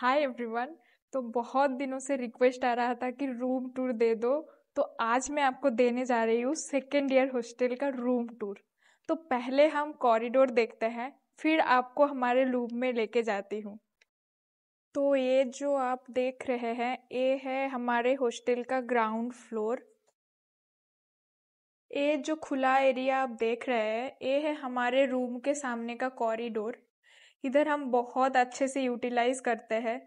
hi everyone तो बहुत दिनों से रिक्वेस्ट आ रहा था कि रूम टूर दे दो तो आज मैं आपको देने जा रही हूँ सेकेंड ईयर हॉस्टल का रूम टूर तो पहले हम कॉरिडोर देखते हैं फिर आपको हमारे रूम में लेके जाती हूँ तो ये जो आप देख रहे हैं ये है हमारे हॉस्टल का ग्राउंड फ्लोर ये जो खुला एरिया आप देख रहे हैं ये है हमारे रूम के सामने का कॉरिडोर इधर हम बहुत अच्छे से यूटिलाइज करते हैं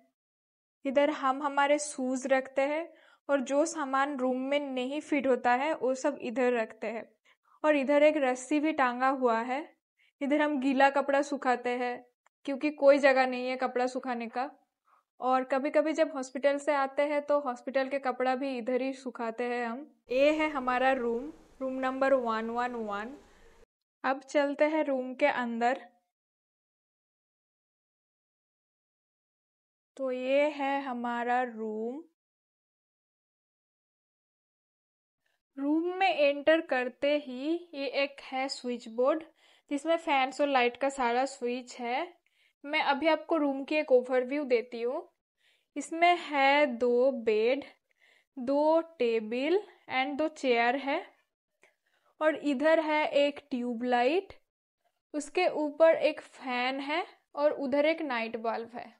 इधर हम हमारे शूज़ रखते हैं और जो सामान रूम में नहीं फिट होता है वो सब इधर रखते हैं और इधर एक रस्सी भी टांगा हुआ है इधर हम गीला कपड़ा सुखाते हैं क्योंकि कोई जगह नहीं है कपड़ा सुखाने का और कभी कभी जब हॉस्पिटल से आते हैं तो हॉस्पिटल के कपड़ा भी इधर ही सुखाते हैं हम ये है हमारा room room number one one one अब चलते हैं रूम के अंदर तो ये है हमारा रूम रूम में एंटर करते ही ये एक है स्विच बोर्ड जिसमें फैंस और लाइट का सारा स्विच है मैं अभी आपको रूम की एक ओवरव्यू देती हूँ इसमें है दो बेड दो टेबल एंड दो चेयर है और इधर है एक ट्यूबलाइट उसके ऊपर एक फैन है और उधर एक नाइट बल्ब है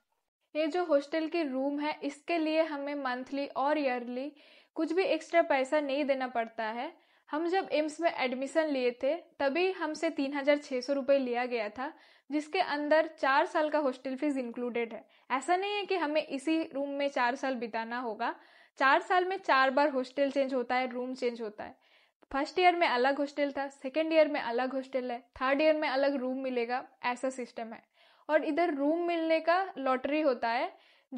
ये जो हॉस्टल के रूम है इसके लिए हमें मंथली और ईयरली कुछ भी एक्स्ट्रा पैसा नहीं देना पड़ता है हम जब एम्स में एडमिशन लिए थे तभी हमसे तीन हजार छः सौ रुपये लिया गया था जिसके अंदर चार साल का हॉस्टल फीस इंक्लूडेड है ऐसा नहीं है कि हमें इसी रूम में चार साल बिताना होगा चार साल में चार बार हॉस्टल चेंज होता है रूम चेंज होता है फर्स्ट ईयर में अलग हॉस्टल था सेकेंड ईयर में अलग हॉस्टल है थर्ड ईयर में अलग रूम मिलेगा ऐसा सिस्टम है और इधर रूम मिलने का लॉटरी होता है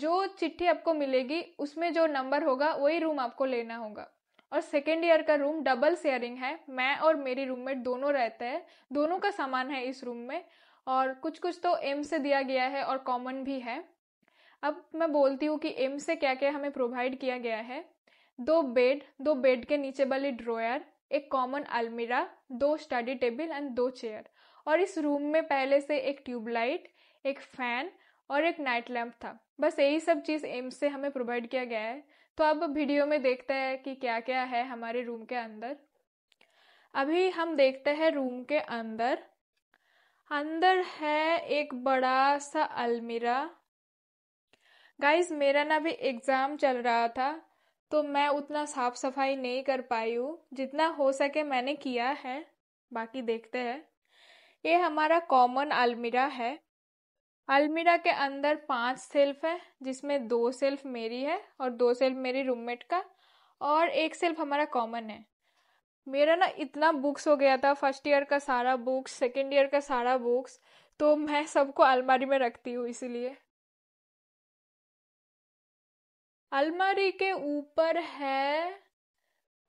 जो चिट्ठी आपको मिलेगी उसमें जो नंबर होगा वही रूम आपको लेना होगा और सेकेंड ईयर का रूम डबल शेयरिंग है मैं और मेरी रूममेट दोनों रहते हैं दोनों का सामान है इस रूम में और कुछ कुछ तो एम से दिया गया है और कॉमन भी है अब मैं बोलती हूँ कि एम से क्या क्या हमें प्रोवाइड किया गया है दो बेड दो बेड के नीचे वाली ड्रोयर एक कॉमन अलमीरा दो स्टडी टेबल एंड दो चेयर और इस रूम में पहले से एक ट्यूबलाइट एक फैन और एक नाइट लैम्प था बस यही सब चीज़ एम्स से हमें प्रोवाइड किया गया है तो अब वीडियो में देखते हैं कि क्या क्या है हमारे रूम के अंदर अभी हम देखते हैं रूम के अंदर अंदर है एक बड़ा सा अलमीरा गाइज मेरा ना भी एग्ज़ाम चल रहा था तो मैं उतना साफ सफाई नहीं कर पाई हूँ जितना हो सके मैंने किया है बाकी देखते हैं ये हमारा कॉमन अलमीरा है अलमीरा के अंदर पांच सेल्फ है जिसमें दो सेल्फ मेरी है और दो सेल्फ मेरी रूममेट का और एक सेल्फ हमारा कॉमन है मेरा ना इतना बुक्स हो गया था फर्स्ट ईयर का सारा बुक्स सेकेंड ईयर का सारा बुक्स तो मैं सबको अलमारी में रखती हूँ इसीलिए अलमारी के ऊपर है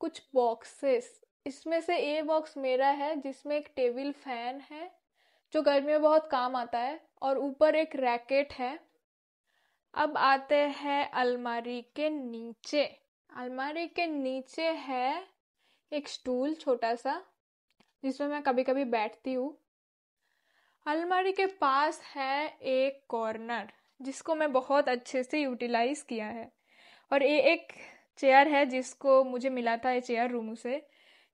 कुछ बॉक्सेस इसमें से ए बॉक्स मेरा है जिसमें एक टेबल फैन है जो गर्मी में बहुत काम आता है और ऊपर एक रैकेट है अब आते हैं अलमारी के नीचे अलमारी के नीचे है एक स्टूल छोटा सा जिसमें मैं कभी कभी बैठती हूँ अलमारी के पास है एक कॉर्नर जिसको मैं बहुत अच्छे से यूटिलाइज किया है और ये एक चेयर है जिसको मुझे मिला था ये चेयर रूम से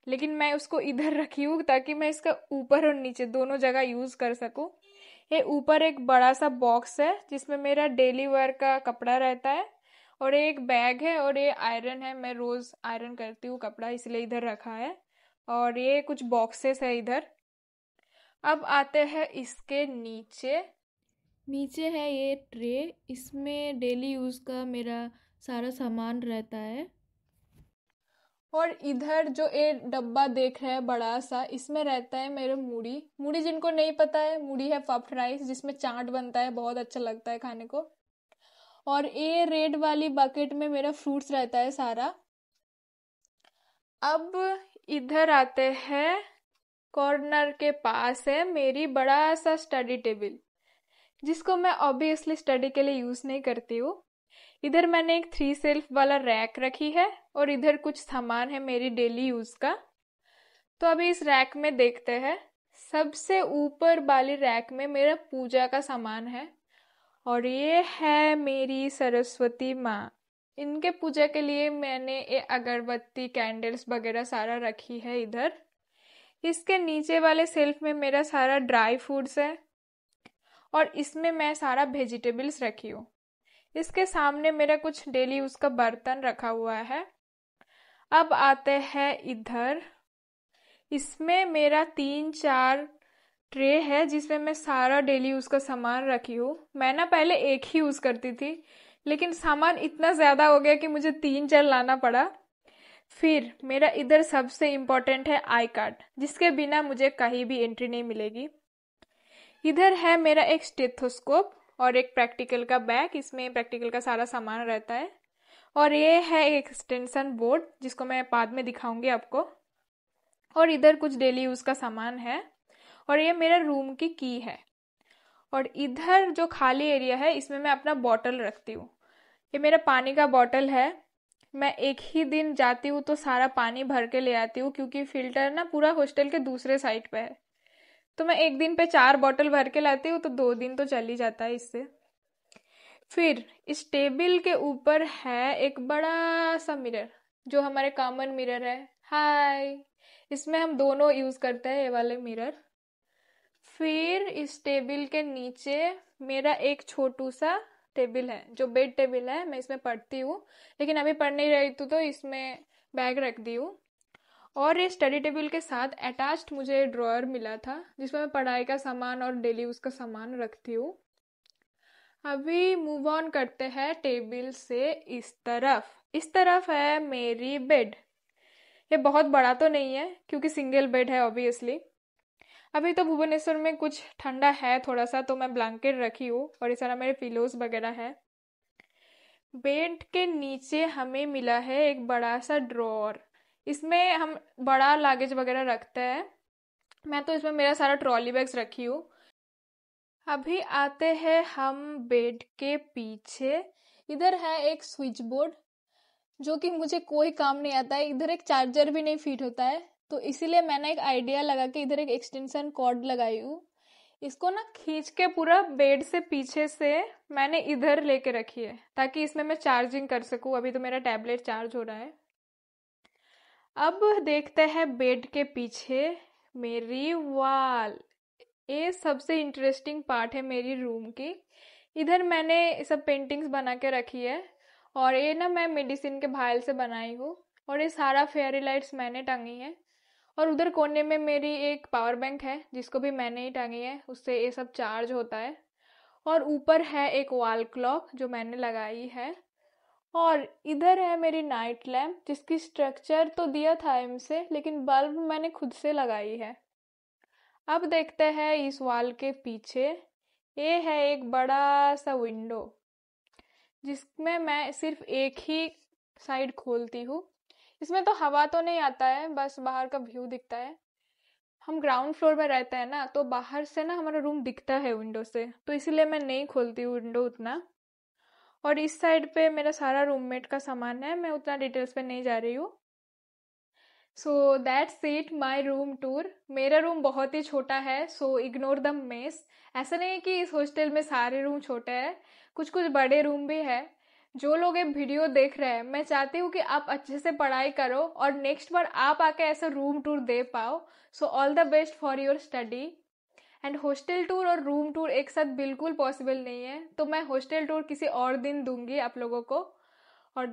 लेकिन मैं उसको इधर रखी हूँ ताकि मैं इसका ऊपर और नीचे दोनों जगह यूज़ कर सकूँ ये ऊपर एक बड़ा सा बॉक्स है जिसमें मेरा डेली वेयर का कपड़ा रहता है और ये एक बैग है और ये आयरन है मैं रोज़ आयरन करती हूँ कपड़ा इसलिए इधर रखा है और ये कुछ बॉक्सेस है इधर अब आते हैं इसके नीचे नीचे है ये ट्रे इसमें डेली यूज़ का मेरा सारा सामान रहता है और इधर जो ये डब्बा देख रहे हैं बड़ा सा इसमें रहता है मेरे मूढ़ी मूढ़ी जिनको नहीं पता है मूढ़ी है पफ्ड राइस जिसमें चाट बनता है बहुत अच्छा लगता है खाने को और ये रेड वाली बकेट में मेरा फ्रूट्स रहता है सारा अब इधर आते हैं कॉर्नर के पास है मेरी बड़ा सा स्टडी टेबल जिसको मैं ऑब्वियसली स्टडी के लिए यूज़ नहीं करती हूँ इधर मैंने एक थ्री सेल्फ वाला रैक रखी है और इधर कुछ सामान है मेरी डेली यूज का तो अभी इस रैक में देखते हैं सबसे ऊपर वाली रैक में मेरा पूजा का सामान है और ये है मेरी सरस्वती माँ इनके पूजा के लिए मैंने ये अगरबत्ती कैंडल्स वगैरह सारा रखी है इधर इसके नीचे वाले सेल्फ में मेरा सारा ड्राई फ्रूट्स है और इसमें मैं सारा वेजिटेबल्स रखी हूँ इसके सामने मेरा कुछ डेली यूज का बर्तन रखा हुआ है अब आते हैं इधर इसमें मेरा तीन चार ट्रे है जिसमें मैं सारा डेली यूज का सामान रखी हूँ मैं ना पहले एक ही यूज करती थी लेकिन सामान इतना ज्यादा हो गया कि मुझे तीन चार लाना पड़ा फिर मेरा इधर सबसे इम्पोर्टेंट है आई कार्ड जिसके बिना मुझे कहीं भी एंट्री नहीं मिलेगी इधर है मेरा एक स्टेथोस्कोप और एक प्रैक्टिकल का बैग इसमें प्रैक्टिकल का सारा सामान रहता है और ये है एक एक्सटेंशन बोर्ड जिसको मैं बाद में दिखाऊंगी आपको और इधर कुछ डेली यूज़ का सामान है और ये मेरा रूम की की है और इधर जो खाली एरिया है इसमें मैं अपना बॉटल रखती हूँ ये मेरा पानी का बॉटल है मैं एक ही दिन जाती हूँ तो सारा पानी भर के ले आती हूँ क्योंकि फिल्टर ना पूरा हॉस्टल के दूसरे साइड पर है तो मैं एक दिन पे चार बॉटल भर के लाती हूँ तो दो दिन तो चल ही जाता है इससे फिर इस टेबल के ऊपर है एक बड़ा सा मिरर जो हमारे कॉमन मिरर है हाय इसमें हम दोनों यूज़ करते हैं ये वाले मिरर फिर इस टेबल के नीचे मेरा एक छोटू सा टेबल है जो बेड टेबल है मैं इसमें पढ़ती हूँ लेकिन अभी पढ़ नहीं रही तो इसमें बैग रख दी हूँ और ये स्टडी टेबल के साथ अटैच्ड मुझे ड्रॉयर मिला था जिसमें मैं पढ़ाई का सामान और डेली यूज़ का सामान रखती हूँ अभी मूव ऑन करते हैं टेबल से इस तरफ इस तरफ है मेरी बेड ये बहुत बड़ा तो नहीं है क्योंकि सिंगल बेड है ऑब्वियसली अभी तो भुवनेश्वर में कुछ ठंडा है थोड़ा सा तो मैं ब्लैंकेट रखी हूँ और ये सारा मेरे पिलोज वगैरह है बेड के नीचे हमें मिला है एक बड़ा सा ड्रॉर इसमें हम बड़ा लागेज वगैरह रखते हैं मैं तो इसमें मेरा सारा ट्रॉली बैग्स रखी हूँ अभी आते हैं हम बेड के पीछे इधर है एक स्विच बोर्ड जो कि मुझे कोई काम नहीं आता है इधर एक चार्जर भी नहीं फिट होता है तो इसीलिए मैंने एक आइडिया लगा के इधर एक एक्सटेंशन कॉर्ड लगाई हूँ इसको ना खींच के पूरा बेड से पीछे से मैंने इधर लेके रखी है ताकि इसमें मैं चार्जिंग कर सकूँ अभी तो मेरा टैबलेट चार्ज हो रहा है अब देखते हैं बेड के पीछे मेरी वाल ये सबसे इंटरेस्टिंग पार्ट है मेरी रूम की इधर मैंने सब पेंटिंग्स बना के रखी है और ये ना मैं मेडिसिन के भायल से बनाई हूँ और ये सारा फेयरी लाइट्स मैंने टंगी है और उधर कोने में मेरी एक पावर बैंक है जिसको भी मैंने ही टंगी है उससे ये सब चार्ज होता है और ऊपर है एक वॉल क्लॉक जो मैंने लगाई है और इधर है मेरी नाइट लैम्प जिसकी स्ट्रक्चर तो दिया था एम से लेकिन बल्ब मैंने खुद से लगाई है अब देखते हैं इस वॉल के पीछे ये है एक बड़ा सा विंडो जिसमें मैं सिर्फ एक ही साइड खोलती हूँ इसमें तो हवा तो नहीं आता है बस बाहर का व्यू दिखता है हम ग्राउंड फ्लोर में रहते हैं ना तो बाहर से ना हमारा रूम दिखता है विंडो से तो इसीलिए मैं नहीं खोलती विंडो उतना और इस साइड पे मेरा सारा रूममेट का सामान है मैं उतना डिटेल्स पे नहीं जा रही हूँ so that's it my room tour मेरा रूम बहुत ही छोटा है सो इग्नोर द मेस ऐसा नहीं है कि इस हॉस्टल में सारे रूम छोटे हैं कुछ कुछ बड़े रूम भी है जो लोग ये वीडियो देख रहे हैं मैं चाहती हूँ कि आप अच्छे से पढ़ाई करो और नेक्स्ट बार आप आके ऐसा रूम टूर दे पाओ so all the best for your study and hostel tour और रूम टूर एक साथ बिल्कुल पॉसिबल नहीं है तो मैं हॉस्टल टूर किसी और दिन दूंगी आप लोगों को और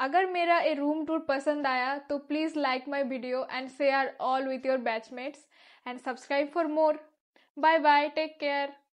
अगर मेरा ये रूम टूर पसंद आया तो please like my video and share all with your batchmates and subscribe for more bye bye take care